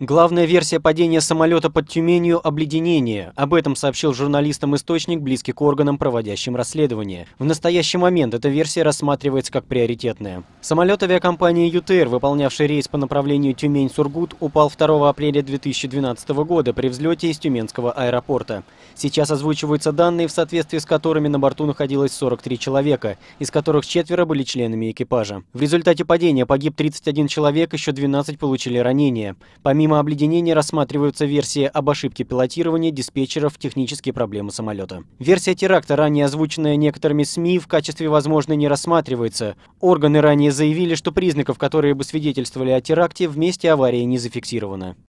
Главная версия падения самолета под Тюменью – обледенение. Об этом сообщил журналистам источник, близкий к органам, проводящим расследование. В настоящий момент эта версия рассматривается как приоритетная. Самолет авиакомпании «ЮТР», выполнявший рейс по направлению Тюмень-Сургут, упал 2 апреля 2012 года при взлете из Тюменского аэропорта. Сейчас озвучиваются данные, в соответствии с которыми на борту находилось 43 человека, из которых четверо были членами экипажа. В результате падения погиб 31 человек, еще 12 получили ранения. Помимо Помимо обледенения рассматриваются версии об ошибке пилотирования диспетчеров технические проблемы самолета. Версия теракта, ранее озвученная некоторыми СМИ, в качестве возможной не рассматривается. Органы ранее заявили, что признаков, которые бы свидетельствовали о теракте, в месте аварии не зафиксировано.